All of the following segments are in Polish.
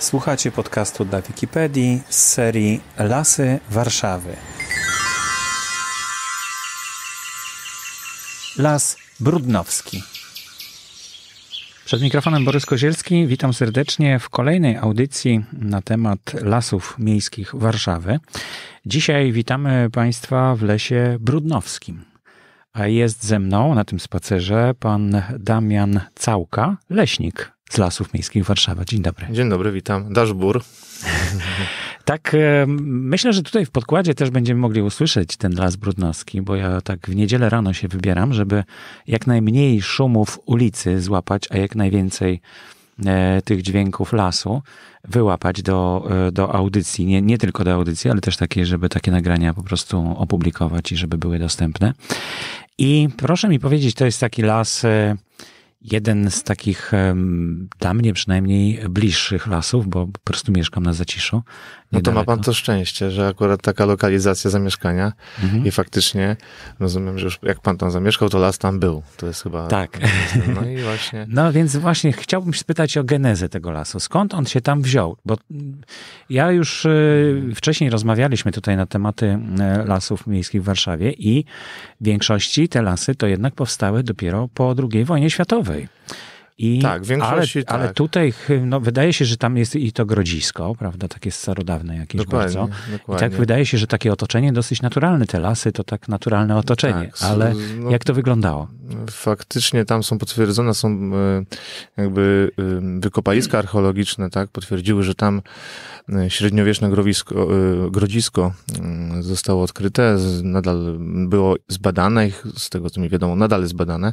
Słuchacie podcastu dla Wikipedii z serii Lasy Warszawy. Las Brudnowski. Przed mikrofonem Borys Kozielski. Witam serdecznie w kolejnej audycji na temat lasów miejskich Warszawy. Dzisiaj witamy Państwa w lesie Brudnowskim. A jest ze mną na tym spacerze pan Damian Całka, leśnik z Lasów Miejskich Warszawa. Dzień dobry. Dzień dobry, witam. Daszbur. tak, e, myślę, że tutaj w podkładzie też będziemy mogli usłyszeć ten Las Brudnowski, bo ja tak w niedzielę rano się wybieram, żeby jak najmniej szumów ulicy złapać, a jak najwięcej e, tych dźwięków lasu wyłapać do, e, do audycji. Nie, nie tylko do audycji, ale też takiej, żeby takie nagrania po prostu opublikować i żeby były dostępne. I proszę mi powiedzieć, to jest taki las jeden z takich dla mnie przynajmniej bliższych lasów, bo po prostu mieszkam na Zaciszu no to ma pan to szczęście, że akurat taka lokalizacja zamieszkania mhm. i faktycznie rozumiem, że już jak pan tam zamieszkał, to las tam był. To jest chyba. Tak. No i właśnie. No więc właśnie chciałbym spytać o genezę tego lasu. Skąd on się tam wziął? Bo ja już y, wcześniej rozmawialiśmy tutaj na tematy y, lasów miejskich w Warszawie i w większości te lasy to jednak powstały dopiero po II wojnie światowej. I, tak, ale, tak. ale tutaj no, wydaje się, że tam jest i to grodzisko, prawda, takie starodawne jakieś dokładnie, bardzo. Dokładnie. I tak wydaje się, że takie otoczenie dosyć naturalne, te lasy to tak naturalne otoczenie, tak, ale no- jak to wyglądało? faktycznie tam są potwierdzone, są e, jakby e, wykopaliska archeologiczne, tak, potwierdziły, że tam e, średniowieczne growisko, grodzisko mm, zostało odkryte, nadal było zbadane, z tego co mi wiadomo, nadal jest badane,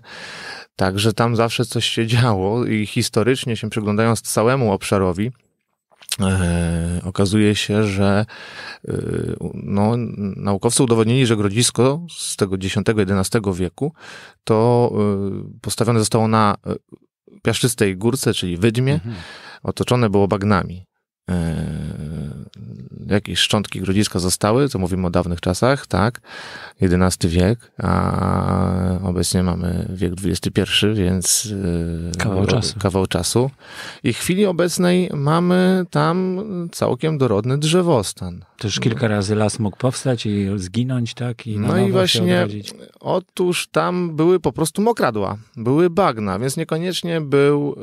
także tam zawsze coś się działo i historycznie się przyglądając całemu obszarowi, E, okazuje się, że e, no, naukowcy udowodnili, że grodzisko z tego X-XI wieku to e, postawione zostało na piaszczystej górce, czyli wydmie, mhm. otoczone było bagnami. E, jakieś szczątki grudziska zostały, co mówimy o dawnych czasach, tak, XI wiek, a obecnie mamy wiek XXI, więc e, kawał, czasu. kawał czasu. I w chwili obecnej mamy tam całkiem dorodny drzewostan. Też kilka razy las mógł powstać i zginąć, tak? I no i właśnie, otóż tam były po prostu mokradła, były bagna, więc niekoniecznie był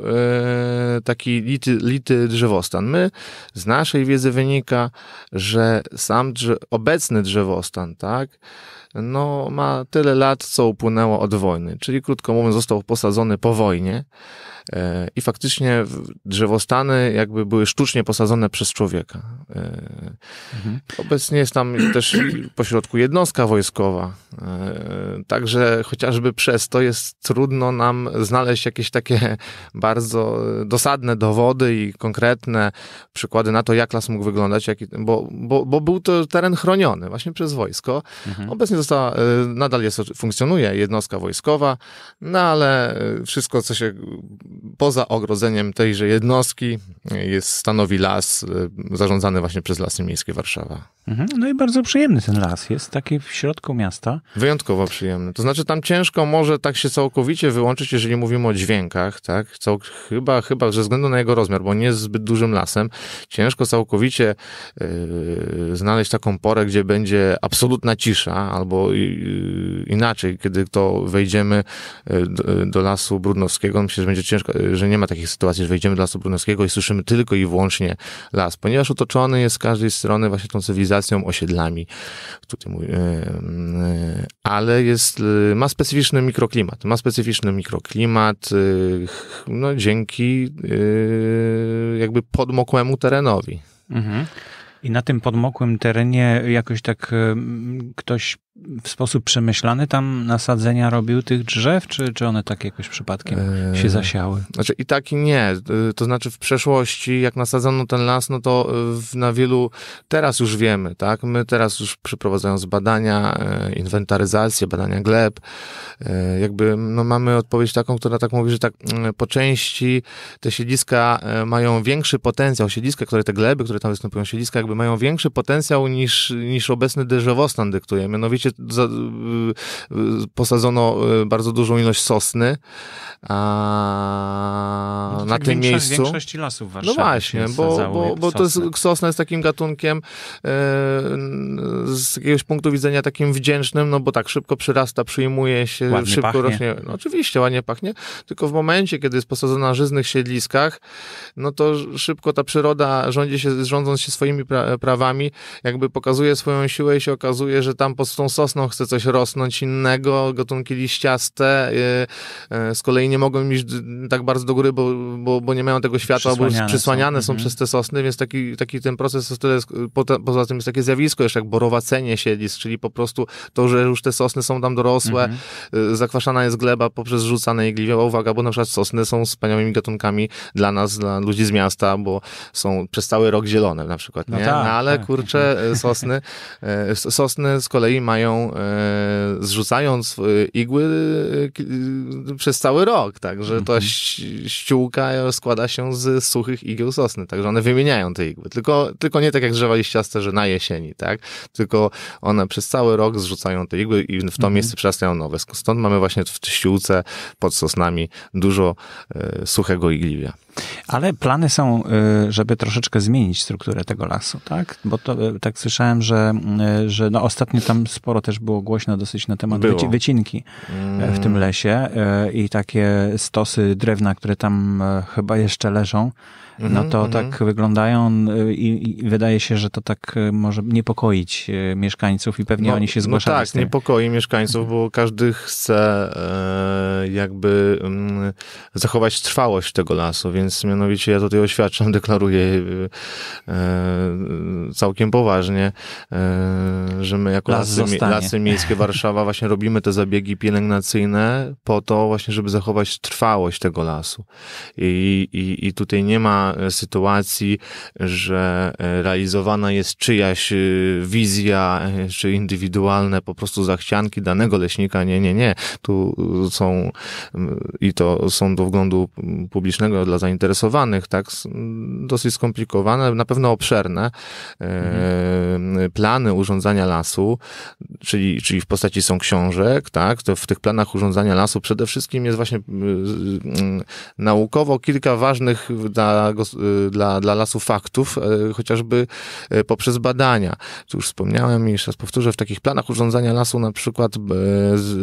e, taki lity, lity drzewostan. My z naszej wiedzy wynika, że sam drze obecny drzewostan, tak, no, ma tyle lat, co upłynęło od wojny, czyli krótko mówiąc, został posadzony po wojnie. E, I faktycznie drzewostany jakby były sztucznie posadzone przez człowieka. E, mhm. Obecnie jest tam też pośrodku jednostka wojskowa. E, także chociażby przez to jest trudno nam znaleźć jakieś takie bardzo dosadne dowody i konkretne przykłady na to, jak las mógł wyglądać, bo, bo, bo był to teren chroniony właśnie przez wojsko. Mhm. Obecnie została, nadal jest, funkcjonuje jednostka wojskowa, no ale wszystko, co się poza ogrodzeniem tejże jednostki y, jest, stanowi las y, zarządzany właśnie przez Lasy Miejskie Warszawa. Mhm. No i bardzo przyjemny ten las jest, taki w środku miasta. Wyjątkowo przyjemny. To znaczy tam ciężko może tak się całkowicie wyłączyć, jeżeli mówimy o dźwiękach, tak? Cał, chyba, chyba ze względu na jego rozmiar, bo nie jest zbyt dużym lasem, ciężko całkowicie yy, znaleźć taką porę, gdzie będzie absolutna cisza, albo yy, inaczej, kiedy to wejdziemy y, do, do lasu brudnowskiego, myślę, że będzie ciężko Y, że nie ma takich sytuacji, że wejdziemy do Lasu Brunowskiego i słyszymy tylko i wyłącznie las, ponieważ otoczony jest z każdej strony właśnie tą cywilizacją, osiedlami, tutaj y, y, ale jest, ma specyficzny mikroklimat, ma specyficzny mikroklimat, no dzięki jakby podmokłemu terenowi. Mhm. I na tym podmokłym terenie jakoś tak ktoś w sposób przemyślany tam nasadzenia robił tych drzew, czy, czy one tak jakoś przypadkiem eee, się zasiały? Znaczy i tak i nie. E, to znaczy w przeszłości, jak nasadzono ten las, no to e, w, na wielu, teraz już wiemy, tak? My teraz już przeprowadzając badania, e, inwentaryzację, badania gleb, jakby no mamy odpowiedź taką, która tak mówi, że tak mm, po części te siedliska mają większy potencjał, siedliska, które te gleby, które tam występują, siedliska jakby mają większy potencjał niż, niż obecny drzewostan dyktuje. Mianowicie za, y, y, posadzono y, bardzo dużą ilość sosny a, no na tak tym większość, miejscu. większości lasów Warszawy No właśnie, bo, bo, bo to jest, sosna jest takim gatunkiem e, z jakiegoś punktu widzenia takim wdzięcznym, no bo tak szybko przyrasta, przyjmuje się, ładnie szybko pachnie. rośnie. No oczywiście ładnie pachnie, tylko w momencie, kiedy jest posadzona na żyznych siedliskach, no to szybko ta przyroda rządzi się, rządząc się swoimi pra prawami, jakby pokazuje swoją siłę i się okazuje, że tam pod tą sosną chce coś rosnąć innego, gatunki liściaste y, y, z kolei nie mogą iść tak bardzo do góry, bo, bo, bo nie mają tego światła, bo przysłaniane są, są mhm. przez te sosny, więc taki, taki ten proces jest poza tym jest takie zjawisko jeszcze jak borowacenie siedlisk, czyli po prostu to, że już te sosny są tam dorosłe, mm zakwaszana jest gleba poprzez rzucane igliwie, uwaga, bo na przykład sosny są wspaniałymi gatunkami dla nas, dla ludzi z miasta, bo są przez cały rok zielone na przykład, no nie? Tak, no ale tak. kurczę, sosny, sosny z kolei mają E, zrzucając e, igły e, przez cały rok, także ta mhm. ściółka składa się z suchych igieł sosny, także one wymieniają te igły, tylko, tylko nie tak jak drzewa liściaste, że na jesieni, tak, tylko one przez cały rok zrzucają te igły i w to mhm. miejsce przerastają nowe, stąd mamy właśnie w ściółce pod sosnami dużo suchego igliwia. Ale plany są, żeby troszeczkę zmienić strukturę tego lasu, tak? Bo to, tak słyszałem, że, że no ostatnio tam sporo sporo też było głośno dosyć na temat wyci wycinki e, w tym mm. lesie e, i takie stosy drewna, które tam e, chyba jeszcze leżą no to mhm, tak mhm. wyglądają y, i, i, wydaje się, że to tak y, może niepokoić y, mieszkańców i pewnie no, oni się zgłaszają. No tak, niepokoi mieszkańców, bo każdy chce e, jakby mm, zachować trwałość tego lasu, więc mianowicie ja tutaj oświadczam, deklaruję e, całkiem poważnie, e, że my jako Las lasy, lasy Miejskie Warszawa właśnie robimy te zabiegi pielęgnacyjne po to właśnie, żeby zachować trwałość tego lasu. I, i, i tutaj nie ma E, sytuacji, że e, realizowana jest czyjaś e, wizja, czy indywidualne po prostu zachcianki danego leśnika. Nie, nie, nie. Tu są i to są do wglądu publicznego dla zainteresowanych, tak, dosyć skomplikowane, na pewno obszerne mhm. plany urządzania lasu, czyli, czyli w postaci są książek, tak, to w tych planach urządzania lasu przede wszystkim jest właśnie naukowo kilka ważnych dla Y, dla, dla, lasu faktów, y, chociażby y, poprzez badania. Tu już wspomniałem i jeszcze raz powtórzę, w takich planach urządzania lasu na przykład z,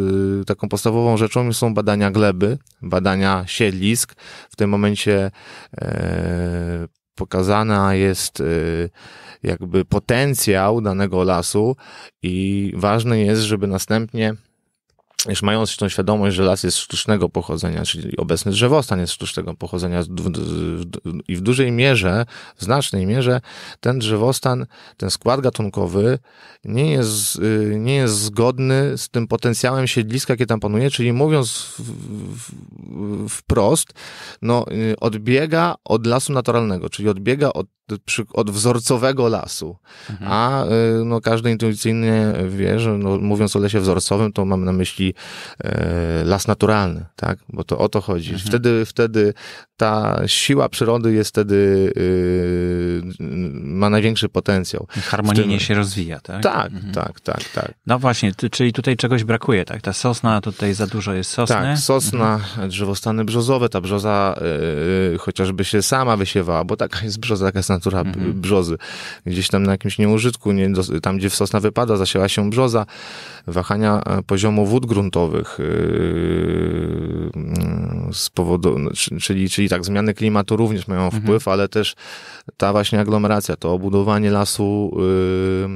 taką podstawową rzeczą są badania gleby, badania siedlisk. W tym momencie e, pokazana jest jakby potencjał danego lasu i ważne jest, żeby następnie już mając tą świadomość, że las jest sztucznego pochodzenia, czyli obecny drzewostan jest sztucznego pochodzenia i w dużej mierze, w znacznej mierze, ten drzewostan, ten skład gatunkowy nie jest, y, nie jest zgodny z tym potencjałem siedliska, jakie tam panuje, czyli mówiąc wprost, no, y, odbiega od lasu naturalnego, czyli odbiega od od wzorcowego lasu. Mhm. A y, no, każdy intuicyjnie wie, że no, mówiąc o lesie wzorcowym, to mam na myśli e, las naturalny, tak? Bo to o to chodzi. Mhm. Wtedy, wtedy ta siła przyrody jest wtedy, yy, ma największy potencjał. harmonijnie tym... się rozwija, tak? Tak, mhm. tak, tak, tak. No właśnie, czyli tutaj czegoś brakuje, tak? Ta sosna, tutaj za dużo jest sosny. Tak, sosna, mhm. drzewostany brzozowe, ta brzoza yy, chociażby się sama wysiewała, bo taka jest brzoza, taka jest natura mhm. brzozy. Gdzieś tam na jakimś nieużytku, nie, tam gdzie sosna wypada, zasiała się brzoza, wahania e, poziomu wód gruntowych, yy, z powodu, no, czyli, czyli tak, zmiany klimatu również mają mhm. wpływ, ale też ta właśnie aglomeracja, to obudowanie lasu, yy,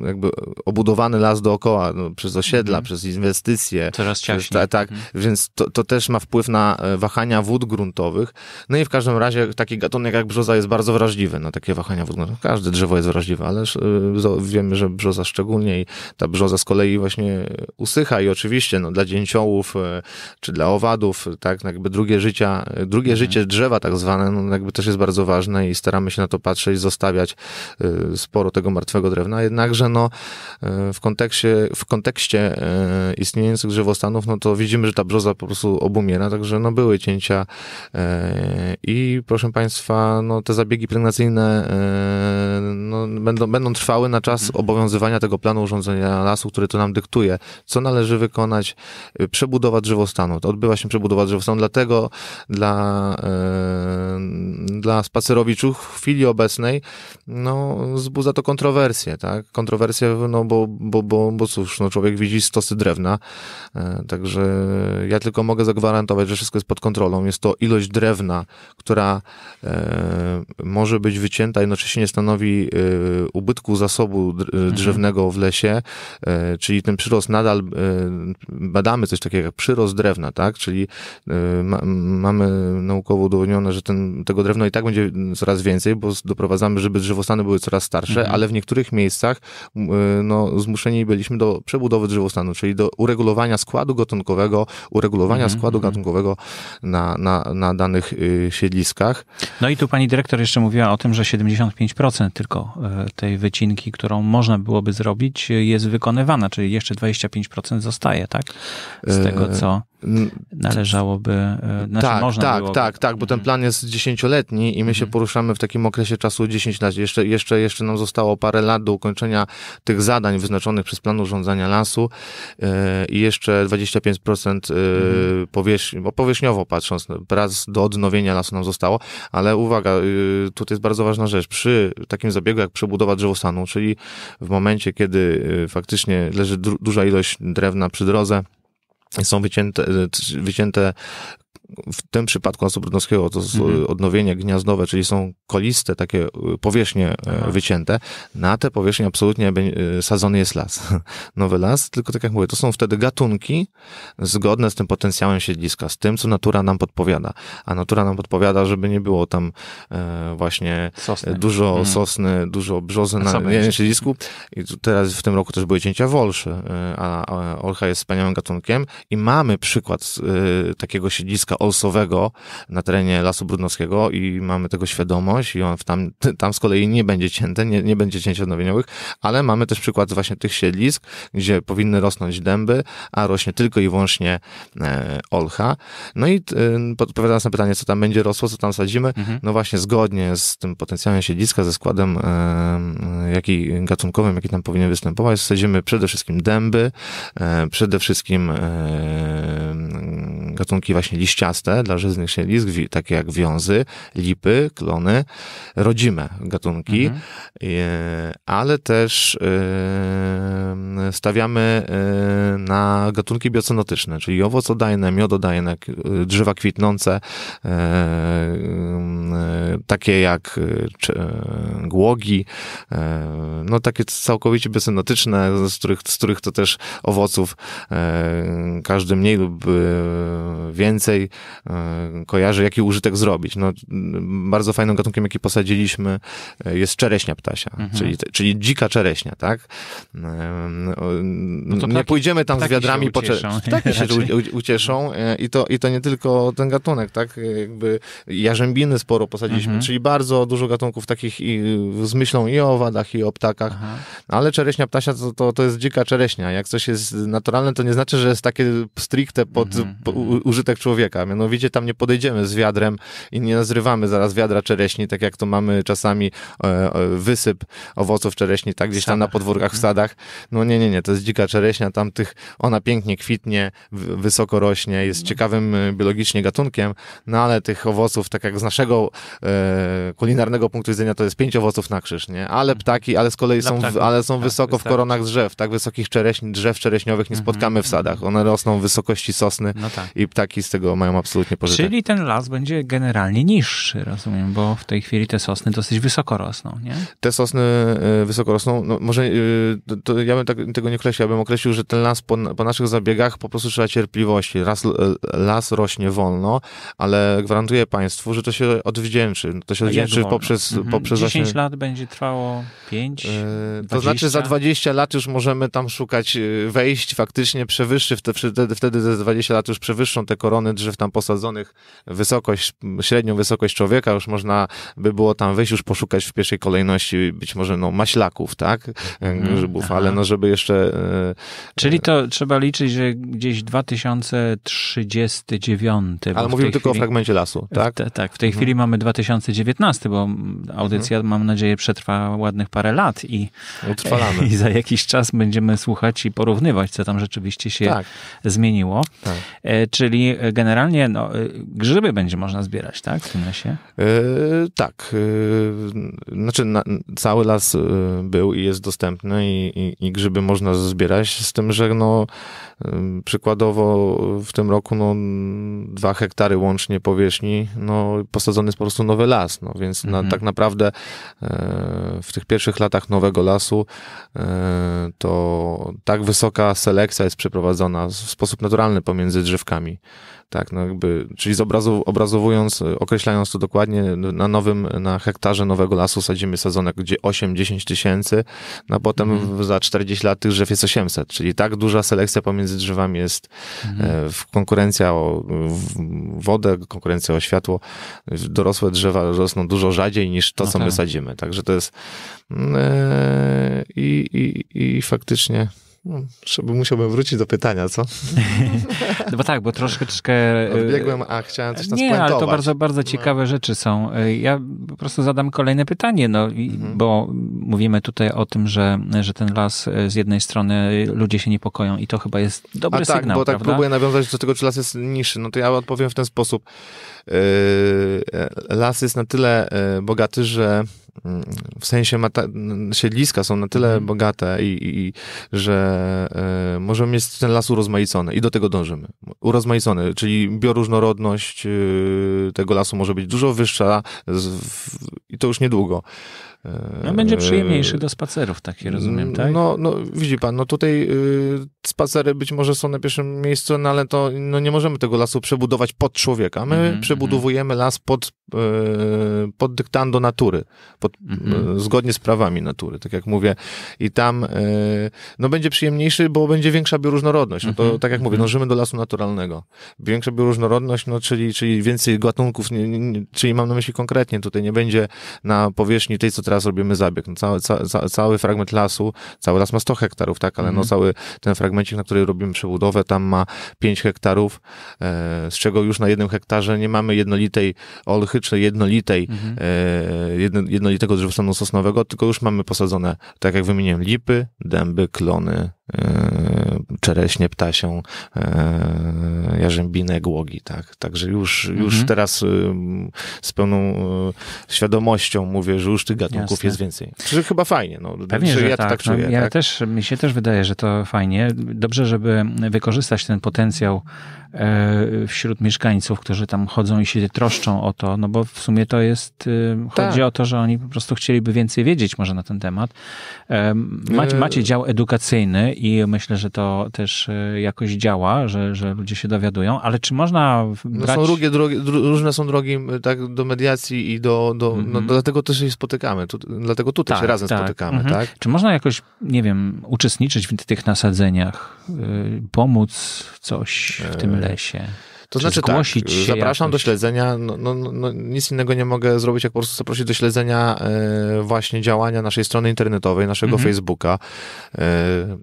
yy, jakby obudowany las dookoła no, przez osiedla, mhm. przez inwestycje. Coraz ciaśniej. Ta, tak, mhm. więc to, to też ma wpływ na e, wahania wód gruntowych. No i w każdym razie taki gatunek jak brzoza jest bardzo wrażliwy na no takie wahania wód gruntowych. Każde drzewo jest wrażliwe, ale e, wiemy, że brzoza szczególnie i ta brzoza z kolei właśnie usycha i oczywiście no, dla dzięciołów e, czy dla owadów owadów, tak, no jakby drugie, życia, drugie mhm. życie drzewa tak zwane, no, jakby też jest bardzo ważne i staramy się na to patrzeć, zostawiać y, sporo tego martwego drewna, jednakże no, y, w kontekście, w kontekście y, istniejących drzewostanów, no to widzimy, że ta brzoza po prostu obumiera, także no były cięcia i proszę Państwa, no te zabiegi pielęgnacyjne no, będą, będą trwały na czas mhm. obowiązywania tego planu urządzenia lasu, który to nam dyktuje, co należy wykonać, przebudowa drzewostanu, to odbywa się właśnie przebudowa drzewów. Są dlatego dla, e, dla spacerowiczów w chwili obecnej no, wzbudza to kontrowersje, tak? Kontrowersje, no bo, bo, bo, bo cóż, no, człowiek widzi stosy drewna, e, także ja tylko mogę zagwarantować, że wszystko jest pod kontrolą. Jest to ilość drewna, która e, może być wycięta, jednocześnie nie stanowi ubytku zasobu mhm. drzewnego w lesie, czyli ten przyrost nadal, badamy coś takiego jak przyrost drewna, tak? Czyli Y, ma, mamy naukowo udowodnione, że ten, tego drewna i tak będzie coraz więcej, bo doprowadzamy, żeby drzewostany były coraz starsze, mhm. ale w niektórych miejscach y, no, zmuszeni byliśmy do przebudowy drzewostanu, czyli do uregulowania składu gatunkowego, uregulowania mhm. składu mhm. gatunkowego na, na, na danych y, siedliskach. No i tu pani dyrektor jeszcze mówiła o tym, że 75% tylko tej wycinki, którą można byłoby zrobić, jest wykonywana, czyli jeszcze 25% zostaje, tak? Z tego, co należałoby. E, znaczy tak, można tak, byłoby. tak, tak, bo ten mhm. plan jest dziesięcioletni i my się mhm. poruszamy w takim okresie czasu 10 lat. Jeszcze, jeszcze, jeszcze nam zostało parę lat do ukończenia tych zadań wyznaczonych przez plan urządzania lasu e, i jeszcze 25% yy, powierzchni, bo powierzchniowo patrząc, prac no, do odnowienia lasu nam zostało, ale uwaga, e, tutaj jest bardzo ważna rzecz. Przy takim zabiegu jak przebudowa drzewostanu, czyli w momencie, kiedy faktycznie leży duża ilość drewna przy drodze, są wycięte, e, wycięte w tym przypadku lasu brudnowskiego to mhm. odnowienie gniazdowe, czyli są koliste takie y, powierzchnie e, Aha. wycięte. Na te powierzchnie absolutnie y, sadzony jest las. Nowy las, tylko tak jak mówię, to są wtedy gatunki zgodne z tym potencjałem siedliska, z tym, co natura nam podpowiada. A natura nam podpowiada, żeby nie było tam e, właśnie sosny. dużo mhm. sosny, dużo brzozy tak na jednym siedlisku. I teraz w tym roku też były cięcia wolszy, y, a olcha jest wspaniałym gatunkiem i mamy przykład takiego siedliska Olsowego na terenie Lasu Brudnowskiego i mamy tego świadomość i on tam, tam z kolei nie będzie cięte, nie, nie będzie cięć odnowieniowych, ale mamy też przykład właśnie tych siedlisk, gdzie powinny rosnąć dęby, a rośnie tylko i wyłącznie e, olcha. No i e, odpowiadając na pytanie, co tam będzie rosło, co tam sadzimy, mhm. no właśnie zgodnie z tym potencjałem siedliska, ze składem e, e jaki gatunkowym, jaki tam powinien występować, sadzimy przede wszystkim dęby, e, przede wszystkim e, gatunki właśnie liścia dla żyznych siedlisk, takie jak wiązy, lipy, klony, rodzime gatunki, mhm. E, ale też e, stawiamy e, na gatunki biocenotyczne, czyli owocodajne, miododajne, drzewa kwitnące, takie jak głogi, no takie całkowicie biocenotyczne, z których, z których to też owoców każdy mniej lub więcej E, kojarzy, jaki użytek zrobić. No, bardzo fajnym gatunkiem, jaki posadziliśmy, e, jest czereśnia ptasia, mhm. czyli, czyli dzika czereśnia, tak? E, no nie ptaki, pójdziemy tam z wiadrami po czereśni. się ucieszą i to, i to nie tylko ten gatunek, tak? Jakby jarzębiny sporo posadziliśmy, mhm. czyli bardzo dużo gatunków takich i, z myślą i o owadach, i o ptakach, Aha. ale czereśnia ptasia to, to, to jest dzika czereśnia. Jak coś jest naturalne, to nie znaczy, że jest takie stricte pod mhm. po, mhm. użytek człowieka. No Mianowicie tam nie podejdziemy z wiadrem i nie nazrywamy zaraz wiadra czereśni, tak jak to mamy czasami e, e wysyp owoców czereśni, tak gdzieś tam na podwórkach, w mhm. sadach. No nie, nie, nie, to jest dzika czereśnia, tam tych, ona pięknie kwitnie, wysoko rośnie, jest no. ciekawym e, biologicznie gatunkiem, no ale tych owoców, tak jak z naszego e, kulinarnego punktu widzenia, to jest pięć owoców na krzyż, nie? Ale mhm. ptaki, ale z kolei są, ale są tak, wysoko w koronach drzew, tak wysokich czereśni, drzew czereśniowych nie mhm. spotkamy w sadach. One rosną w wysokości sosny no tak. i ptaki z tego mają absolutnie pożytek. Czyli ten las będzie generalnie niższy, rozumiem, bo w tej chwili te sosny dosyć wysoko rosną, nie? Te sosny e, wysoko rosną, no może e, to, ja bym tak, tego nie określił, ja bym określił, że ten las po, po naszych zabiegach po prostu trzeba cierpliwości. Las, e, las rośnie wolno, ale gwarantuję Państwu, że to się odwdzięczy. To się odwdzięczy poprzez... Mhm. poprzez 10 właśnie... lat będzie trwało 5, yy, To znaczy za 20 lat już możemy tam szukać wejść, faktycznie przewyższy, wtedy, wtedy, za 20 lat już przewyższą te korony drzew tam tam posadzonych wysokość, średnią wysokość człowieka, już można by było tam wyjść, już poszukać w pierwszej kolejności być może no maślaków, tak? Mm, Grzybów, ale no żeby jeszcze... E, czyli to trzeba liczyć, że gdzieś 2039. Ale mówimy tylko chwili... o fragmencie lasu, tak? Te, tak, w tej mhm. chwili mamy 2019, bo audycja, mm. mam nadzieję, przetrwa ładnych parę lat i, Utrwalamy. i za jakiś czas będziemy słuchać i porównywać, co tam rzeczywiście się tak. zmieniło. Tak. E, czyli generalnie generalnie no, y, grzyby będzie można zbierać, tak, w tym lesie? Yy, tak. Yy, znaczy na, cały las e, był i jest dostępny i, i, i grzyby można zbierać, z tym, że no Przykładowo w tym roku no, dwa hektary łącznie powierzchni, no, posadzony jest po prostu nowy las, no, więc mhm. na, tak naprawdę e, w tych pierwszych latach nowego lasu e, to tak wysoka selekcja jest przeprowadzona w sposób naturalny pomiędzy drzewkami. Tak, no jakby, czyli zobrazu, obrazowując, określając to dokładnie, na nowym, na hektarze nowego lasu sadzimy sadzonek gdzie 8-10 tysięcy, no a potem mhm. za 40 lat tych drzew jest 800, czyli tak duża selekcja pomiędzy między drzewami jest mhm. E, konkurencja o wodę, konkurencja o światło. Dorosłe drzewa rosną dużo rzadziej niż to, no co my tak. sadzimy. Także to jest mm, e, i, i, i faktycznie no, żeby musiałbym wrócić do pytania, co? No bo tak, bo troszkę troszkę. E, Odbiegłem, a chciałem coś tam Nie, spuentować. ale to bardzo, bardzo no. ciekawe no. rzeczy są. E, ja po prostu zadam kolejne pytanie, no, mhm. bo mówimy tutaj o tym, że, że ten las e, z jednej strony ludzie się niepokoją i to chyba jest dobry a tak, bo tak próbuję nawiązać do tego, czy las jest niższy. No to ja odpowiem w ten sposób. Las jest na tyle bogaty, że w sensie siedliska są na tyle mhm. bogate i, i że y, możemy mieć ten las urozmaicony i do tego dążymy. Urozmaicony, czyli bioróżnorodność y, tego lasu może być dużo wyższa z, w, i to już niedługo. No będzie e, przyjemniejszy do spacerów, taki rozumiem, tak? No, no widzi pan, no tutaj y, spacery być może są na pierwszym miejscu, no ale to no nie możemy tego lasu przebudować pod człowieka. My mm -hmm. przebudowujemy las pod, e, pod dyktando natury, pod, mm -hmm. zgodnie z prawami natury, tak jak mówię. I tam no będzie przyjemniejszy, bo będzie większa bioróżnorodność. No to mm -hmm. tak jak mówię, dążymy mhm. no do lasu naturalnego. Większa bioróżnorodność, no czyli, czyli więcej gatunków, nie, nie, czyli mam na myśli konkretnie, tutaj nie będzie na powierzchni tej, co teraz teraz robimy zabieg. No cały, ca, cały fragment lasu, cały las ma 100 hektarów, tak, ale no, mhm. no cały ten fragmencik, na który robimy przebudowę, tam ma 5 hektarów, e, z czego już na jednym hektarze nie mamy jednolitej olchy, czy jednolitej, mhm. E, jedno, jednolitego drzewostanu sosnowego, tylko już mamy posadzone, tak jak wymieniłem, lipy, dęby, klony, E, czereśnie, ptasią, e, jarzębinę, głogi, tak. Także już, już mhm. teraz y, z pełną y, świadomością mówię, że już tych gatunków Jasne. jest więcej. Czyli chyba fajnie, no. Pewnie, że, że ja tak, tak no, czuję. No, ja tak? też, mi się też wydaje, że to fajnie. Dobrze, żeby wykorzystać ten potencjał E, wśród mieszkańców, którzy tam chodzą i się troszczą o to, no bo w sumie to jest, y, tak. chodzi o to, że oni po prostu chcieliby więcej wiedzieć może na ten temat. Macie, e, macie dział edukacyjny i myślę, że to też e, jakoś działa, że, że ludzie się dowiadują, ale czy można no brać... No są drugie, drogi, różne są drogi tak, do mediacji i do, do mm -hmm. no, mhm. dlatego też się spotykamy, tu, dlatego tutaj tak, się razem tak. spotykamy, mm -hmm. tak? Czy można jakoś, nie wiem, uczestniczyć w tych nasadzeniach, y, pomóc coś w tym lesie. To znaczy tak, się zapraszam jakoś? do śledzenia, no, no, no, no, nic innego nie mogę zrobić, jak po prostu zaprosić do śledzenia e, właśnie działania naszej strony internetowej, naszego mhm. Facebooka. E,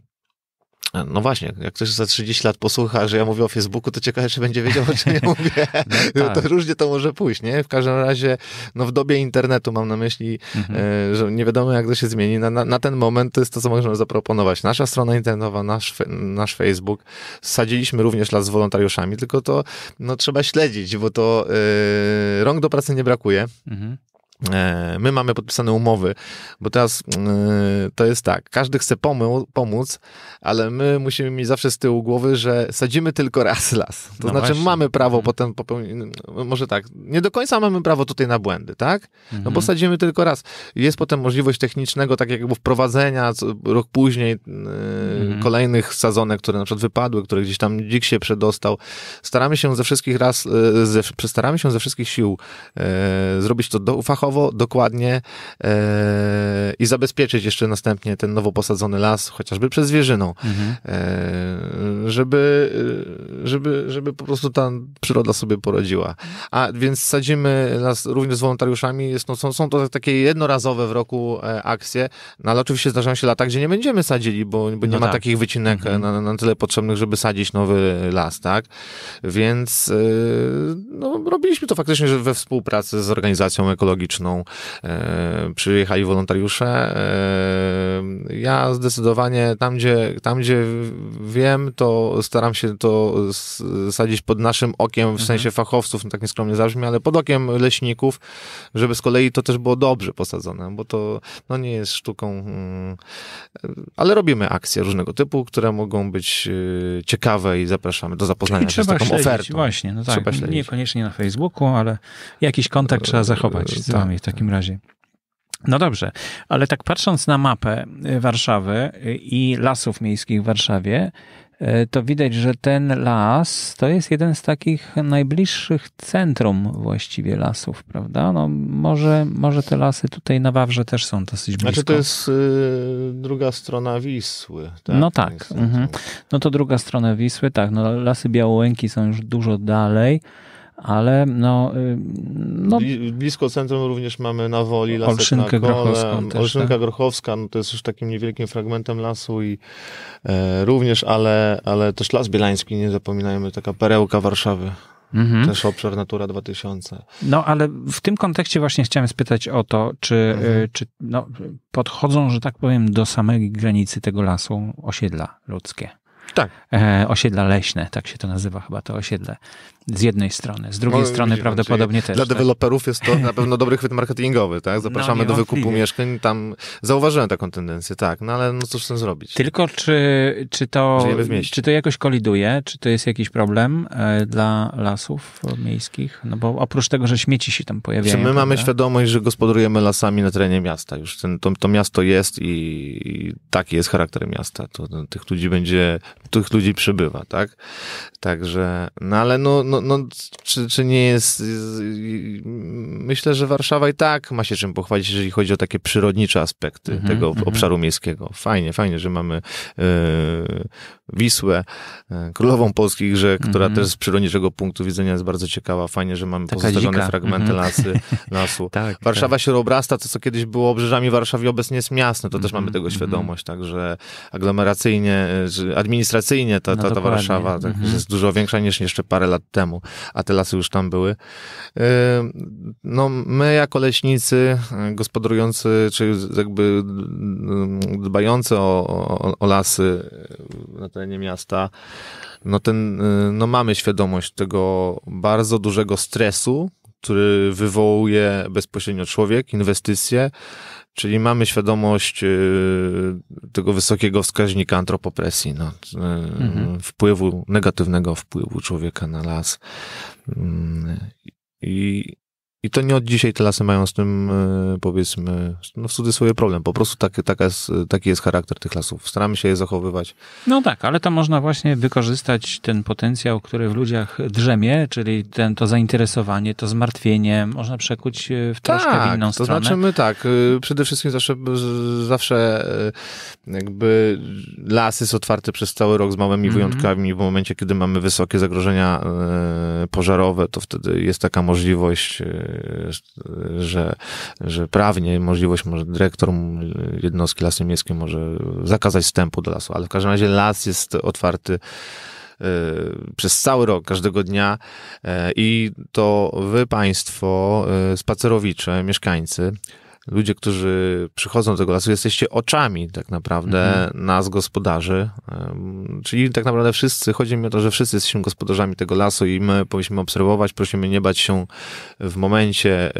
E, no właśnie, jak ktoś za 30 lat posłucha, że ja mówię o Facebooku, to ciekawe, czy będzie wiedział, o czym ja mówię. No, tak. to różnie to może pójść, nie? W każdym razie, no w dobie internetu mam na myśli, mhm. E, że nie wiadomo, jak to się zmieni. Na, na, na, ten moment to jest to, co możemy zaproponować. Nasza strona internetowa, nasz, nasz Facebook. Sadziliśmy również las z wolontariuszami, tylko to no, trzeba śledzić, bo to yy, rąk do pracy nie brakuje. Mhm. E, my mamy podpisane umowy, bo teraz e, to jest tak, każdy chce pomóc, ale my musimy mieć zawsze z tyłu głowy, że sadzimy tylko raz las. To no znaczy właśnie. mamy prawo mhm. potem popełnić, może tak, nie do końca mamy prawo tutaj na błędy, tak? No mhm. bo sadzimy tylko raz. Jest potem możliwość technicznego tak jakby wprowadzenia rok później e, mhm. kolejnych sadzonek, które na przykład wypadły, które gdzieś tam dzik się przedostał. Staramy się ze wszystkich raz, przestaramy ze, staramy się ze wszystkich sił zrobić to do, fachowo, celowo, dokładnie e, i zabezpieczyć jeszcze następnie ten nowo posadzony las, chociażby przez zwierzyną, mhm. E, żeby, e, żeby, żeby po prostu ta przyroda sobie poradziła. A więc sadzimy las również z wolontariuszami, jest, no, są, są to takie jednorazowe w roku akcje, no ale oczywiście zdarzają się lata, gdzie nie będziemy sadzili, bo, bo nie no ma tak. takich wycinek mhm. na, na tyle potrzebnych, żeby sadzić nowy las, tak? Więc no, robiliśmy to faktycznie we współpracy z organizacją ekologiczną, społeczną, e, przyjechali wolontariusze. E, ja zdecydowanie tam gdzie, tam, gdzie wiem, to staram się to sadzić pod naszym okiem, w mhm. sensie fachowców, no tak nieskromnie zabrzmi, ale pod okiem leśników, żeby z kolei to też było dobrze posadzone, bo to no, nie jest sztuką, mm, ale robimy akcje różnego typu, które mogą być y, ciekawe i zapraszamy do zapoznania się z taką śledzić, ofertą. Właśnie, no tak, trzeba śledzić. niekoniecznie na Facebooku, ale jakiś kontakt trzeba zachować. Y, tak, tak, w takim tak. razie. No dobrze, ale tak patrząc na mapę e, Warszawy i lasów miejskich w Warszawie, e, to widać, że ten las to jest jeden z takich najbliższych centrum właściwie lasów, prawda? No może, może te lasy tutaj na Wawrze też są dosyć znaczy, blisko. Znaczy to jest y, druga strona Wisły. Tak? No tak. Mhm. No to druga strona Wisły, tak. No lasy Białołęki są już dużo dalej ale no... Y, no Blisko centrum również mamy na Woli lasek Olszynkę na Kole, Grochowską Olszynka tak. Grochowska, no to jest już takim niewielkim fragmentem lasu i e, również, ale, ale też Las Bielański, nie zapominajmy, taka perełka Warszawy. Mhm. Też obszar Natura 2000. No, ale w tym kontekście właśnie chciałem spytać o to, czy, e, mhm. czy no, podchodzą, że tak powiem, do samej granicy tego lasu osiedla ludzkie. Tak. E, osiedla leśne, tak się to nazywa chyba to osiedle. Z jednej strony. Z drugiej no, strony prawdopodobnie też. Dla tak? deweloperów jest to na pewno dobry chwyt marketingowy, tak? Zapraszamy no, do wykupu mieszkań. Tam zauważyłem taką tendencję, tak, no ale no cóż z tym zrobić. Tylko czy, czy, to, czy to jakoś koliduje? Czy to jest jakiś problem e, dla lasów miejskich? No bo oprócz tego, że śmieci się tam pojawiają. Czy my prawda? mamy świadomość, że gospodarujemy lasami na terenie miasta? Już ten, to, to miasto jest i, i taki jest charakter miasta. To, to, tych ludzi będzie tych ludzi przybywa, tak? Także, no ale no, no, no czy, czy nie jest... Myślę, że Warszawa i tak ma się czym pochwalić, jeżeli chodzi o takie przyrodnicze aspekty mm -hmm, tego mm -hmm. obszaru miejskiego. Fajnie, fajnie, że mamy yy, Wisłę, yy, Królową Polskich Rzek, mm -hmm. która mhm. też z przyrodniczego punktu widzenia jest bardzo ciekawa. Fajnie, że mamy Taka pozostawione dzika. fragmenty mhm. lasy, lasu. tak, Warszawa tak. się obrasta, to co kiedyś było obrzeżami Warszawy, obecnie jest miasto. to też mhm, mamy tego świadomość, także aglomeracyjnie, e, administracyjnie cywilizacyjnie no ta, ta, ta Warszawa tak, mhm. jest dużo większa niż jeszcze parę lat temu, a te lasy już tam były. No, my jako leśnicy y, gospodarujący, czy jakby dbający o, o, o lasy y, na terenie miasta, no, ten, y, no mamy świadomość tego bardzo dużego stresu, który wywołuje bezpośrednio człowiek, inwestycje, Czyli mamy świadomość y, tego wysokiego wskaźnika antropopresji, no, y, mhm. wpływu, negatywnego wpływu człowieka na las. Mm, I i to nie od dzisiaj te lasy mają z tym, e, powiedzmy, no w cudzysłowie problem. Po prostu taka jest, taki jest charakter tych lasów. Staramy się je zachowywać. No tak, ale to można właśnie wykorzystać ten potencjał, który w ludziach drzemie, czyli ten, to zainteresowanie, to zmartwienie, można przekuć e, w troszkę w tak, inną to stronę. to znaczy my tak, e, przede wszystkim zawsze, zawsze jakby lasy są otwarte przez cały rok z małymi mm -hmm. wyjątkami. W momencie, kiedy mamy wysokie zagrożenia pożarowe, to wtedy jest taka możliwość Y, że, że prawnie możliwość może dyrektor jednostki lasu miejskie może zakazać wstępu do lasu, ale w każdym razie las jest otwarty y, przez cały rok, każdego dnia y, i to wy państwo, spacerowicze, mieszkańcy, ludzie, którzy przychodzą do tego lasu, jesteście oczami tak naprawdę mhm. nas, gospodarzy. Czyli tak naprawdę wszyscy, chodzi mi o to, że wszyscy jesteśmy gospodarzami tego lasu i my powinniśmy obserwować, prosimy nie bać się w momencie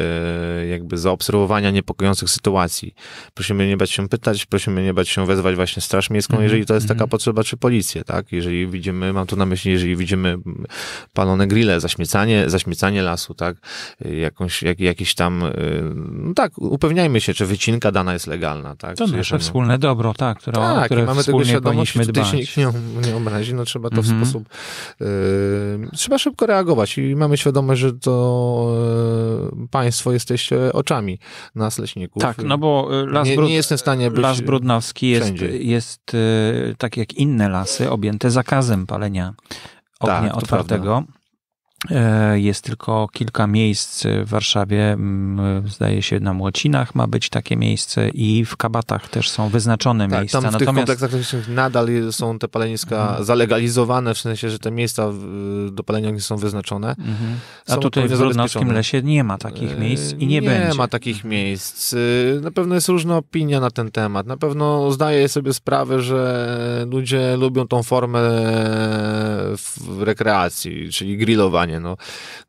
e, jakby zaobserwowania niepokojących sytuacji. Prosimy nie bać się pytać, prosimy nie bać się wezwać właśnie Straż Miejską, mhm. jeżeli to jest taka mhm. potrzeba, czy policję, tak? Jeżeli widzimy, mam tu na myśli, jeżeli widzimy palone grille, zaśmiecanie, zaśmiecanie lasu, tak? Jakąś, jak, tam, e, no tak, upewnienie zastanawiajmy się, czy wycinka dana jest legalna. Tak? To czy nasze wspólne dobro, tak, które, tak, które mamy wspólnie tego świadomość, powinniśmy dbać. Się nikt nie, nie obrazi, no trzeba to w mhm. sposób... Y, trzeba szybko reagować i mamy świadomość, że to y, państwo jesteście oczami nas, leśników. Tak, no bo y, las, nie, Brud... nie jestem w stanie być las brudnowski jest, jest tak jak inne lasy objęte zakazem palenia tak, ognia tak, otwartego. E, jest tylko kilka miejsc w Warszawie, mm, zdaje się na Młocinach ma być takie miejsce i w Kabatach też są wyznaczone tak, miejsca. Tam w Natomiast... tych kompleksach nadal są te paleniska mhm. zalegalizowane, w sensie, że te miejsca do palenia nie są wyznaczone. Mhm. A są tutaj w Brudnowskim Lesie nie ma takich e, miejsc i nie, nie będzie. Nie ma takich mhm. miejsc. E, na pewno jest różna opinia na ten temat. Na pewno zdaję sobie sprawę, że ludzie lubią tą formę rekreacji, czyli grillowanie no,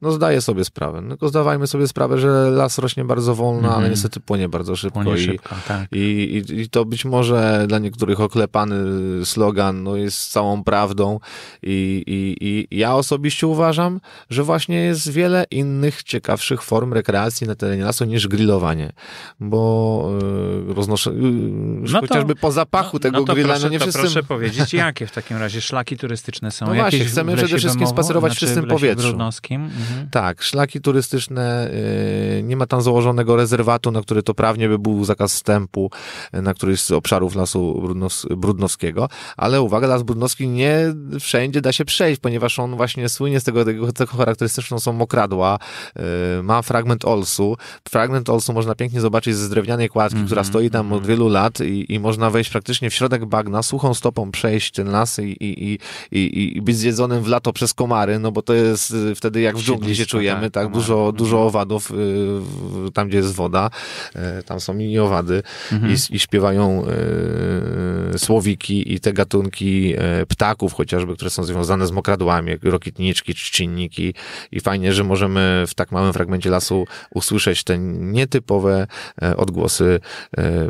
no zdaję sobie sprawę. No tylko zdawajmy sobie sprawę, że las rośnie bardzo wolno, mm. ale mhm. niestety płynie bardzo szybko. Płonie i, tak. i, i, I to być może dla niektórych oklepany slogan no, jest całą prawdą. I, i, I ja osobiście uważam, że właśnie jest wiele innych ciekawszych form rekreacji na terenie lasu niż grillowanie, bo y, roznoszę, y, no chociażby to, po zapachu no, tego no grilla, no proszę, no nie wszyscy... proszę powiedzieć, jakie w takim razie szlaki turystyczne są? No Jakieś właśnie, chcemy przede wszystkim spacerować znaczy czystym powietrzu. Dolnośląskim. Mhm. Tak, szlaki turystyczne, y, nie ma tam założonego rezerwatu, na który to prawnie by był zakaz wstępu y, na któryś z obszarów Lasu Brudnos Brudnowskiego, ale uwaga, Las Brudnowski nie wszędzie da się przejść, ponieważ on właśnie słynie z tego, tego cechą charakterystyczną są mokradła, y, ma fragment Olsu. Fragment Olsu można pięknie zobaczyć ze drewnianej kładki, która mhm, stoi tam od mhm. wielu lat i, i, można wejść praktycznie w środek bagna, suchą stopą przejść ten las i, i, i, i być zjedzonym w lato przez komary, no bo to jest wtedy jak w dżungli się czujemy, tak, tak? No, dużo, no, dużo no. owadów y, tam, gdzie jest woda, e, tam są mini owady mhm. i, i śpiewają e, słowiki i te gatunki e, ptaków chociażby, które są związane z mokradłami, jak rokitniczki, trzcinniki i fajnie, że możemy w tak małym fragmencie lasu usłyszeć te nietypowe odgłosy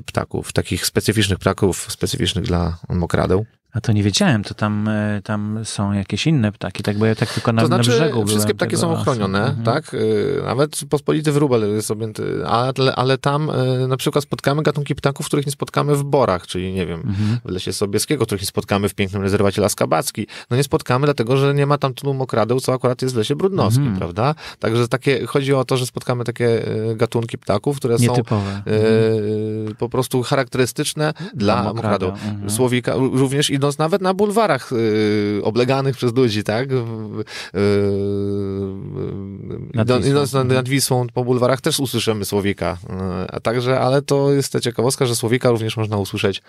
ptaków, takich specyficznych ptaków, specyficznych dla mokradeł. A to nie wiedziałem, to tam, e, tam są jakieś inne ptaki, tak? Bo ja tak tylko na, to znaczy, na brzegu Wszystkie ptaki są ochronione, mhm. tak? E, nawet pospolity wróbel jest objęty, ale, ale tam e, na przykład spotkamy gatunki ptaków, których nie spotkamy w borach, czyli nie wiem, mhm. w lesie sobieskiego, których nie spotkamy w pięknym rezerwacie Laskabacki. No nie spotkamy, dlatego że nie ma tam tu mokradeł, co akurat jest w lesie brudnowskim, mhm. prawda? Także takie, chodzi o to, że spotkamy takie gatunki ptaków, które są e, mhm. po prostu charakterystyczne dla mokradeł. Mhm. Słowika, również i idąc nawet na bulwarach yy, obleganych przez ludzi, tak? Yy, nad idąc nad, nad Wisłą po bulwarach też usłyszymy Słowika. Y, a także, ale to jest ta ciekawostka, że Słowika również można usłyszeć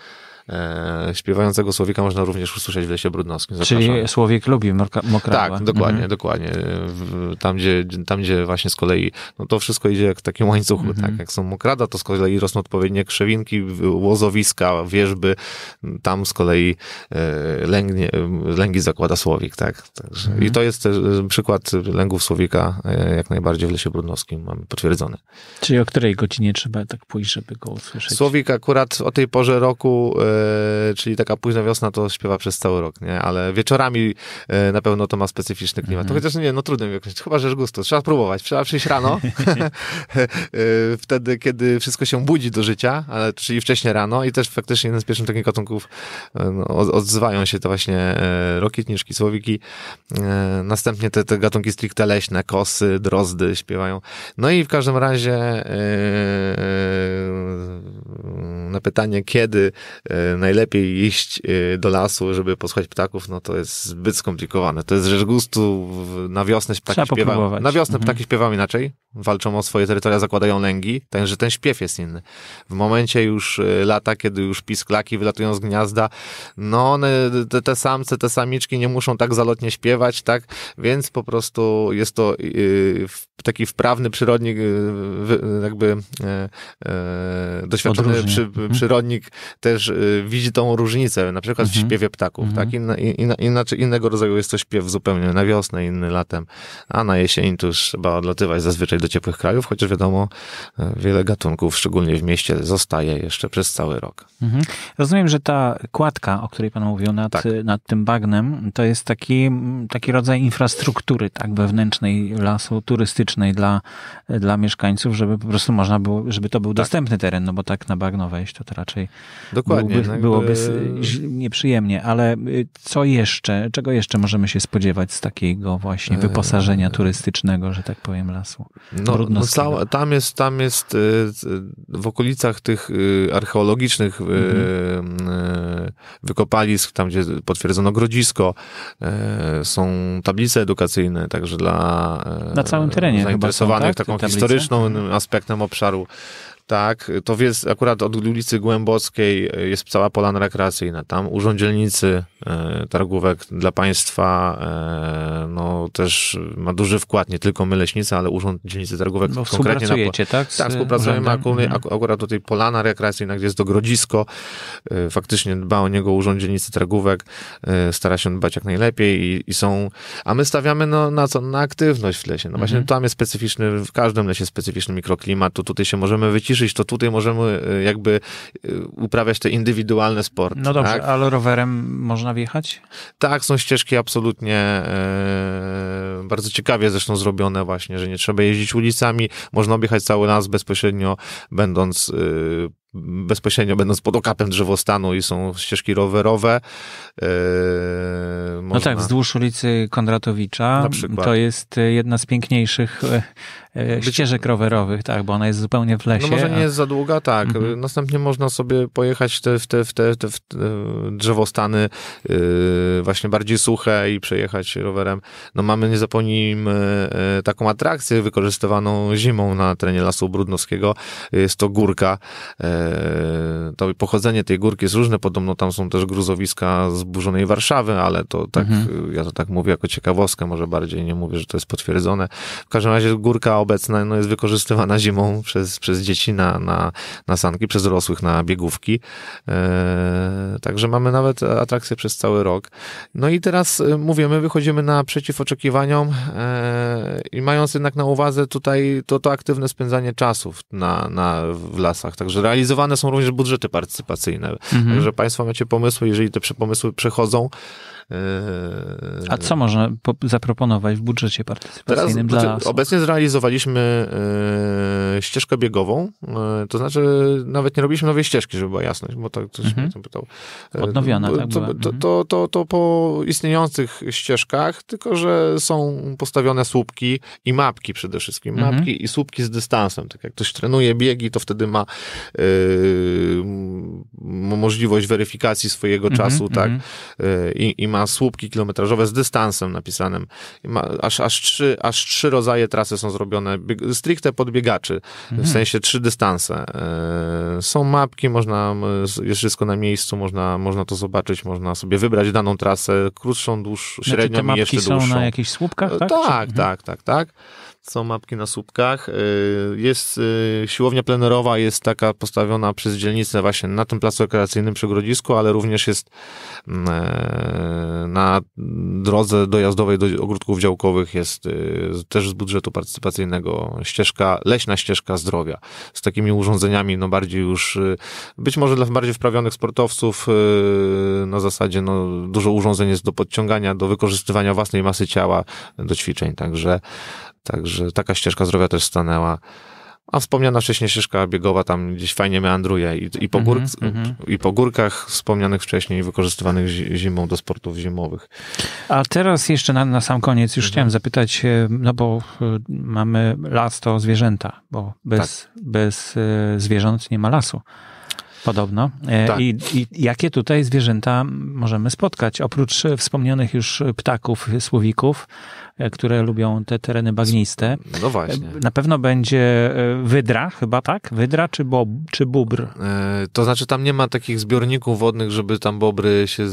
E, śpiewającego Słowika można również usłyszeć w Lesie Brudnowskim. Czyli Słowik lubi mokrała. Tak, dokładnie, mhm. dokładnie. W, tam, gdzie, tam, gdzie właśnie z kolei no to wszystko idzie jak w takim łańcuchu, tak? mhm. tak? Jak są mokrada, to z kolei rosną odpowiednie krzewinki, łozowiska, wieżby. Tam z kolei E, lęgnie, e, lęgi zakłada słowik, tak? Także, mhm. I to jest też e, przykład lęgów słowika jak najbardziej w Lesie Brudnowskim mamy potwierdzony. Czyli o której godzinie trzeba tak pójść, żeby go usłyszeć? Słowik akurat o tej porze roku, czyli taka późna wiosna, to śpiewa przez cały rok, nie? Ale wieczorami na pewno to ma specyficzny klimat. Mhm. To chociaż nie, no trudno mi określić, chyba że gusto. Trzeba próbować, trzeba przyjść rano, wtedy, kiedy wszystko się budzi do życia, ale czyli wcześniej rano i też faktycznie jeden z pierwszych takich gatunków no, odzywają się to właśnie e, rokietniczki, słowiki. E, następnie te, te gatunki stricte leśne, kosy, drozdy śpiewają. No i w każdym razie e, na pytanie, kiedy najlepiej iść do lasu, żeby posłuchać ptaków, no to jest zbyt skomplikowane. To jest rzecz gustu. Na wiosnę ptaki Trzeba śpiewają. Na wiosnę mhm. ptaki śpiewają inaczej walczą o swoje terytoria, zakładają lęgi, także ten śpiew jest inny. W momencie już e, lata, kiedy już pisklaki wylatują z gniazda, no one, te, te samce, te samiczki nie muszą tak zalotnie śpiewać, tak, więc po prostu jest to e, taki wprawny przyrodnik, y, jakby y, y, doświadczony Odróżnie. hmm. przyrodnik też widzi tą różnicę, na przykład hmm. w mhm. śpiewie ptaków. Hmm. Tak? Inna, inna, inaczej, innego rodzaju jest to śpiew zupełnie na wiosnę, inny latem, a na jesień to już trzeba odlatywać zazwyczaj do ciepłych krajów, chociaż wiadomo, wiele gatunków, szczególnie w mieście, zostaje jeszcze przez cały rok. Mhm. Rozumiem, że ta kładka, o której Pan mówił, nad, tak. nad tym bagnem, to jest taki, taki rodzaj infrastruktury tak wewnętrznej lasu turystycznego turystycznej dla, dla mieszkańców, żeby po prostu można było, żeby to był tak. dostępny teren, no bo tak na bagno wejść to, to raczej Dokładnie, byłby, no jakby... byłoby nieprzyjemnie. Ale y, co jeszcze, czego jeszcze możemy się spodziewać z takiego właśnie eee. wyposażenia turystycznego, że tak powiem, lasu? No, no cała, tam jest, tam jest y, w okolicach tych y, archeologicznych mhm. wykopalisk, tam gdzie potwierdzono grodzisko, e, są tablice edukacyjne, także dla... E, na całym terenie zainteresowanych taką historyczną aspektem obszaru tak. To jest akurat od ulicy Głębockiej e, jest cała polana rekreacyjna. Tam dzielnicy e, targówek dla państwa e, no, też ma duży wkład, nie tylko my leśnicy, ale dzielnicy targówek Bo konkretnie. Współpracujecie, na, tak? tak, współpracujemy akurat, mhm. akurat do tej polana rekreacyjna, gdzie jest to grodzisko. Faktycznie dba o niego dzielnicy targówek, stara się dbać jak najlepiej i, i są... A my stawiamy no, na co? Na aktywność w lesie. No właśnie mhm. tam jest specyficzny, w każdym lesie specyficzny mikroklimat, to tutaj się możemy wyciszyć ćwiczyć, to tutaj możemy y, jakby y, uprawiać te indywidualne sporty. No dobrze, tak? ale rowerem można wjechać? Tak, są ścieżki absolutnie e, bardzo ciekawie zresztą zrobione właśnie, że nie trzeba jeździć ulicami, można objechać cały nas bezpośrednio, będąc y, bezpośrednio będąc pod okapem drzewostanu i są ścieżki rowerowe. Yy, można... No tak, wzdłuż ulicy Kondratowicza to jest e, jedna z piękniejszych e, Być... ścieżek rowerowych, tak, bo ona jest zupełnie w lesie. No może nie jest za długa, tak. Mhm. Następnie można sobie pojechać te, w te, w te, w te drzewostany yy, właśnie bardziej suche i przejechać rowerem. No mamy, nie zapomnijmy, taką atrakcję wykorzystywaną zimą na terenie Lasu Brudnowskiego. Jest to górka yy, to pochodzenie tej górki jest różne, podobno tam są też gruzowiska zburzonej Warszawy, ale to tak, mhm. ja to tak mówię jako ciekawostkę, może bardziej nie mówię, że to jest potwierdzone. W każdym razie górka obecna no, jest wykorzystywana zimą przez, przez dzieci na, na, na sanki, przez dorosłych na biegówki. E, także mamy nawet atrakcje przez cały rok. No i teraz e, mówimy wychodzimy naprzeciw oczekiwaniom e, i mając jednak na uwadze tutaj to, to aktywne spędzanie czasów na, na, w lasach, także realizacja realizowane są również budżety partycypacyjne. Mhm. Także państwo macie pomysły, jeżeli te pomysły przechodzą, Yy, A co można zaproponować w budżecie partycypacyjnym Teraz, dla znaczy, Obecnie zrealizowaliśmy yy, ścieżkę biegową, yy, to znaczy nawet nie robiliśmy nowej ścieżki, żeby była jasność, bo tak ktoś mhm. mnie pytał. Odnowiona, tak to, to, mhm. to, to, to po istniejących ścieżkach, tylko że są postawione słupki i mapki przede wszystkim. Mhm. Mapki i słupki z dystansem. Tak jak ktoś trenuje biegi, to wtedy ma możliwość weryfikacji swojego mhm. czasu, tak? Mhm. I ma ma słupki kilometrażowe z dystansem napisanym. Ma, aż, aż, trzy, aż trzy rodzaje trasy są zrobione, bieg, stricte podbiegaczy mhm. w sensie trzy dystanse. E, są mapki, można, jest wszystko na miejscu, można, można to zobaczyć, można sobie wybrać daną trasę, krótszą, dłuższą, średnią znaczy, te mapki i jeszcze dłuższą. są na jakichś słupkach, e, tak? Tak, mhm. tak, tak, tak. Są mapki na słupkach. Y, jest y, siłownia plenerowa, jest taka postawiona przez dzielnicę właśnie na tym placu rekreacyjnym przy Grodzisku, ale również jest mm, e, na drodze dojazdowej do ogródków działkowych jest y, też z budżetu partycypacyjnego ścieżka, leśna ścieżka zdrowia z takimi urządzeniami, no bardziej już być może dla bardziej wprawionych sportowców na zasadzie no, dużo urządzeń jest do podciągania, do wykorzystywania własnej masy ciała do ćwiczeń, także Także taka ścieżka zdrowia też stanęła. A wspomniana wcześniej ścieżka biegowa tam gdzieś fajnie meandruje i, i, po, mhm, gór, mm-hmm. i po górkach wspomnianych wcześniej, wykorzystywanych zimą do sportów zimowych. A teraz jeszcze na, na sam koniec już mhm. chciałem zapytać, e, no bo e, mamy las to zwierzęta, bo bez, tak. bez e, zwierząt nie ma lasu. Podobno. Tak. I, I, jakie tutaj zwierzęta możemy spotkać? Oprócz wspomnianych już ptaków, słowików, E, które lubią te tereny bagniste. No właśnie. E, na pewno będzie e, wydra, chyba tak? Wydra czy, bo, czy bóbr? To znaczy tam nie ma takich zbiorników wodnych, żeby tam bobry się...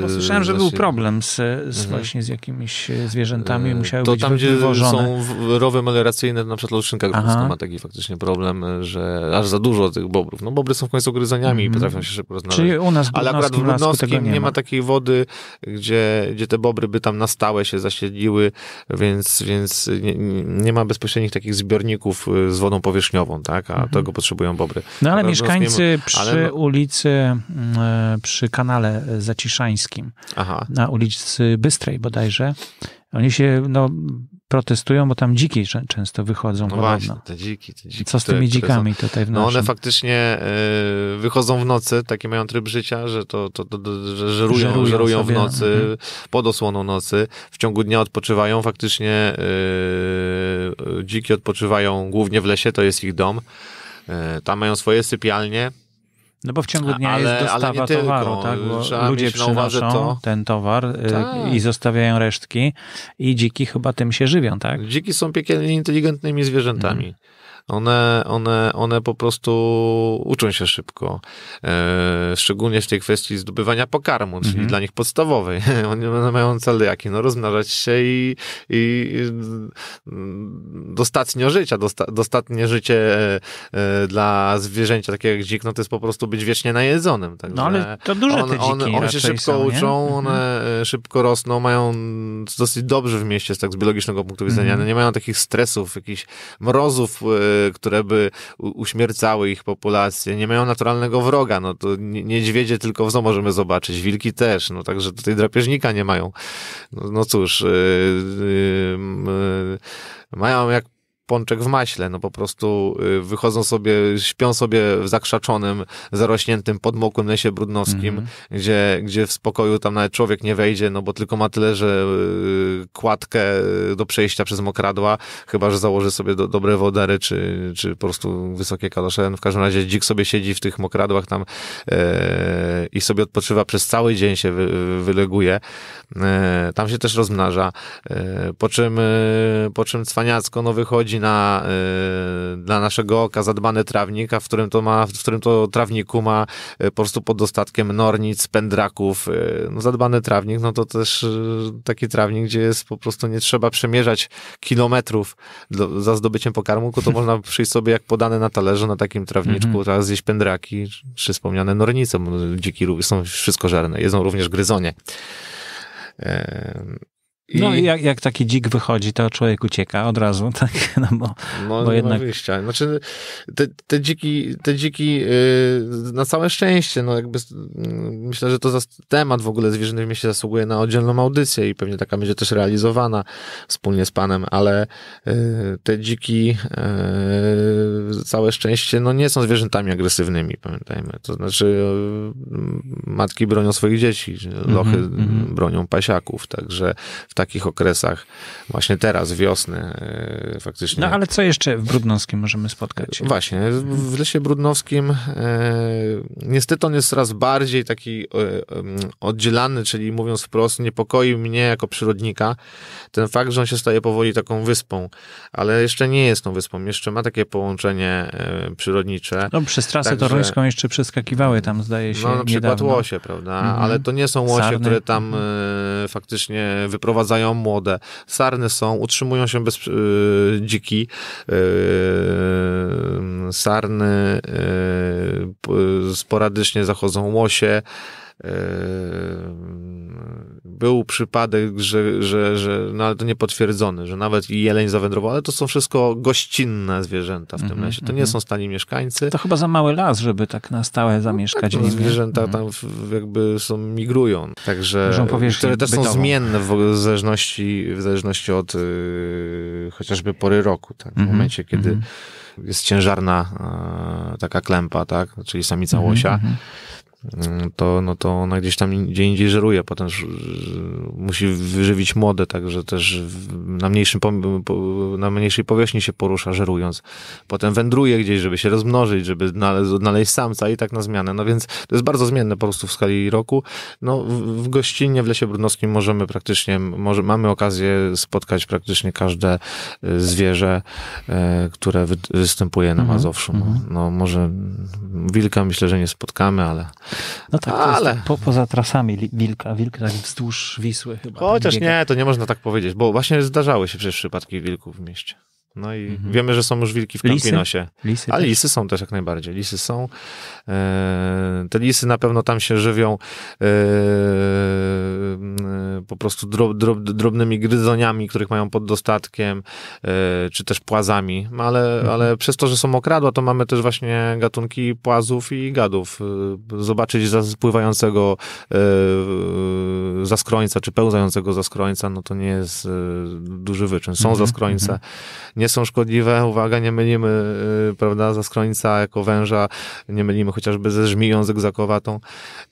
Bo słyszałem, że był problem z, z mhm. właśnie z jakimiś zwierzętami, musiały to być tam, gdzie wywożone. są rowy melioracyjne, na przykład Olszynka ma taki faktycznie problem, że aż za dużo tych bobrów. No bobry są w końcu gryzaniami mm. i mhm. potrafią się szybko znaleźć. Czyli u nas w Ale akurat w Brudnowskim nie, nie ma. takiej wody, gdzie, gdzie te bobry by tam na stałe się zasiedliły? więc, więc nie, nie ma bezpośrednich takich zbiorników y, z wodą powierzchniową, tak? A mhm. tego potrzebują bobry. No ale, no, mieszkańcy rozumiem, przy ale... No- ulicy, mm, e, przy kanale e, zaciszańskim, Aha. na ulicy Bystrej bodajże, oni się, no, protestują, bo tam dziki często wychodzą. No podobno. właśnie, te dziki, te dziki. Co z tymi dzikami są, tutaj w nocy? No one faktycznie y, wychodzą w nocy, takie mają tryb życia, że to, to, to, to że żerują, żerują, żerują w nocy, mhm. pod osłoną nocy. W ciągu dnia odpoczywają, faktycznie y, dziki odpoczywają głównie w lesie, to jest ich dom. Y, tam mają swoje sypialnie, no bo w ciągu dnia ale, jest dostawa towaru, tak? Bo ludzie przynoszą to... ten towar y, tak. i zostawiają resztki i dziki chyba tym się żywią, tak? Dziki są piekielnie inteligentnymi zwierzętami. Hmm one, one, one po prostu uczą się szybko. E, szczególnie w tej kwestii zdobywania pokarmu, czyli mhm. dla nich podstawowej. One mają cel jaki? No rozmnażać się i, i dostatnio życia, dosta, dostatnie życie e, dla zwierzęcia, takiego jak dzik, no to jest po prostu być wiecznie najedzonym. Także no ale to duże on, te dziki on, on, on się szybko są, uczą, mhm. one mhm. szybko rosną, mają dosyć dobrze w mieście tak z biologicznego punktu widzenia, mhm. No, nie mają takich stresów, jakichś mrozów, które by uśmiercały ich populację. Nie mają naturalnego wroga, no to niedźwiedzie tylko w zoo możemy zobaczyć, wilki też, no także tutaj drapieżnika nie mają. No, no cóż, yy, yy, yy, mają jak pączek w maśle, no po prostu y, wychodzą sobie, śpią sobie w zakrzaczonym, zarośniętym, podmokłym lesie brudnowskim, mm -hmm. gdzie, gdzie w spokoju tam nawet człowiek nie wejdzie, no bo tylko ma tyle, że y, kładkę y, do przejścia przez mokradła, chyba, że założy sobie do, dobre wodery, czy, czy po prostu wysokie kalosze. No w każdym razie dzik sobie siedzi w tych mokradłach tam e, i sobie odpoczywa przez cały dzień, się wy, wyleguje. E, tam się też rozmnaża, e, po czym, e, po czym cwaniacko, no wychodzi wychodzi na y, dla naszego oka zadbany trawnik, a w którym to ma, w którym to trawniku ma y, po prostu pod dostatkiem nornic, pędraków. Y, no, zadbany trawnik, no to też y, taki trawnik, gdzie jest po prostu nie trzeba przemierzać kilometrów do, za zdobyciem pokarmu, to można przyjść sobie jak podane na talerzu na takim trawniczku, mm -hmm. teraz zjeść pędraki, czy wspomniane nornice, bo no, dziki są wszystkożerne, jedzą również gryzonie. E, no I... No i jak, jak, taki dzik wychodzi, to człowiek ucieka od razu, tak? No bo, no, bo jednak... Wyjścia. Znaczy, te, te dziki, te dziki yy, na całe szczęście, no jakby yy, myślę, że to za, temat w ogóle zwierzyny w mieście zasługuje na oddzielną audycję i pewnie taka będzie też realizowana wspólnie z panem, ale yy, te dziki y, całe szczęście, no nie są zwierzętami agresywnymi, pamiętajmy. To znaczy y, matki bronią swoich dzieci, mhm, lochy mm -hmm. bronią pasiaków, także w takich okresach, właśnie teraz, wiosny e, faktycznie. No ale co jeszcze w Brudnowskim możemy spotkać? Właśnie, w Lesie Brudnowskim e, niestety on jest coraz bardziej taki e, oddzielany, czyli mówiąc wprost, niepokoi mnie jako przyrodnika ten fakt, że on się staje powoli taką wyspą, ale jeszcze nie jest tą wyspą, jeszcze ma takie połączenie przyrodnicze. No przez trasę Także... toruńską jeszcze przeskakiwały tam, zdaje się, No na przykład niedawno. łosie, prawda, mhm. ale to nie są łosie, Sarny. które tam mhm. faktycznie wyprowadzają dosadzają młode. Sarny są, utrzymują się bez yy, dziki. Yy, sarny yy, sporadycznie zachodzą łosie. Yy, był przypadek, że, że, że no ale to niepotwierdzony, że nawet i jeleń zawędrował, ale to są wszystko gościnne zwierzęta w tym mm -hmm, lesie. To mm -hmm. nie są stani mieszkańcy. To chyba za mały las, żeby tak na stałe no tak, zamieszkać. No, tak, zwierzęta mm -hmm. tam jakby są, migrują. Także, które też są bytową. zmienne w zależności, w zależności od y, chociażby pory roku. Tak? W mhm, momencie, kiedy mhm. jest ciężarna taka klempa, tak? czyli samica łosia, mhm, Mm, to, no to ona gdzieś tam gdzie indziej żeruje, potem musi wyżywić młode, także też na, mniejszym, na mniejszej powierzchni się porusza żerując. Potem wędruje gdzieś, żeby się rozmnożyć, żeby znaleźć samca i tak na zmianę. No więc to jest bardzo zmienne po prostu w skali roku. No w gościnnie w Lesie Brudnowskim możemy praktycznie, może, mamy okazję spotkać praktycznie każde y, zwierzę, y, które występuje na mhm, Mazowszu. No, mhm. no może wilka myślę, że nie spotkamy, ale no tak, ale... Po, poza trasami wilka, wilk tak wzdłuż Wisły chyba. Chociaż nie, to nie można tak powiedzieć, bo właśnie zdarzały się przecież przypadki wilków w mieście. No i mhm. wiemy, że są już wilki w Campinosie. Lisy? A lisy są też jak najbardziej. Lisy są. E, te lisy na pewno tam się żywią e, e, po prostu drobnymi gryzoniami, których mają pod dostatkiem, czy też płazami. Ale, mhm. ale przez to, że są okradła, to mamy też właśnie gatunki płazów i gadów. Zobaczyć pływającego zaskrońca, czy pełzającego zaskrońca, no to nie jest duży wyczyn. Są mhm. zaskrońce. Mhm. Nie nie są szkodliwe. Uwaga, nie mylimy, y, prawda, zaskrońca jako węża, nie mylimy chociażby ze żmiją zygzakowatą.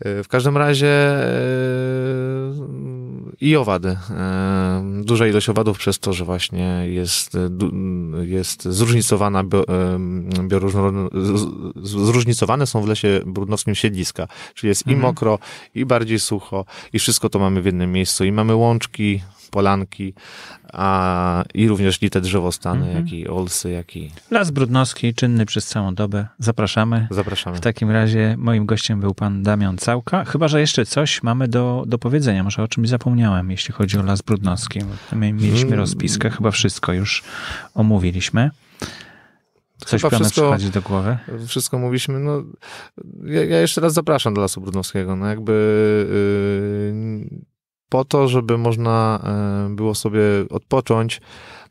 Y, w każdym razie y, i owady. Duża ilość owadów przez to, że właśnie jest, jest zróżnicowana zróżnicowane są w lesie brudnowskim siedliska, czyli jest mhm. i mokro, i bardziej sucho, i wszystko to mamy w jednym miejscu, i mamy łączki, Polanki a, i również i te drzewostany, mm -hmm. jak i Olsy, jak i... Las Brudnowski, czynny przez całą dobę. Zapraszamy. Zapraszamy. W takim razie moim gościem był pan Damian Całka. Chyba, że jeszcze coś mamy do, do powiedzenia. Może o czymś zapomniałem, jeśli chodzi o Las Brudnowski. My mieliśmy mm. rozpiskę, chyba wszystko już omówiliśmy. Coś Chyba wszystko, przychodzi do głowy? Wszystko mówiliśmy. No, ja, ja, jeszcze raz zapraszam do Lasu Brudnowskiego. No jakby y, po to, żeby można e, było sobie odpocząć,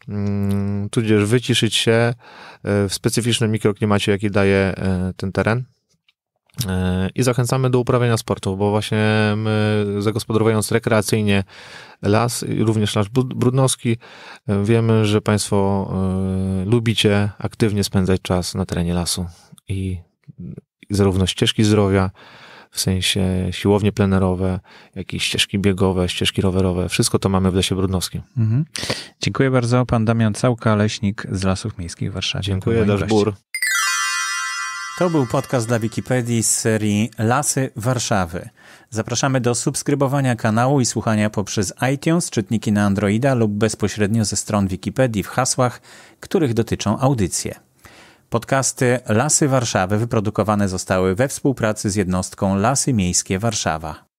mm, tudzież wyciszyć się e, w specyficznym mikroklimacie, jaki daje e, ten teren. I zachęcamy do uprawiania sportu, bo właśnie my, zagospodarowując rekreacyjnie las, również las brudnowski, wiemy, że Państwo lubicie aktywnie spędzać czas na terenie lasu i zarówno ścieżki zdrowia, w sensie siłownie plenerowe, jakieś ścieżki biegowe, ścieżki rowerowe. Wszystko to mamy w Lesie Brudnowskim. Mhm. Dziękuję bardzo. Pan Damian Całka, leśnik z Lasów Miejskich w Warszawie. Dziękuję, Dasz Bur. To był podcast dla Wikipedii z serii Lasy Warszawy. Zapraszamy do subskrybowania kanału i słuchania poprzez iTunes, czytniki na Androida lub bezpośrednio ze stron Wikipedii w hasłach, których dotyczą audycje. Podcasty Lasy Warszawy wyprodukowane zostały we współpracy z jednostką Lasy Miejskie Warszawa.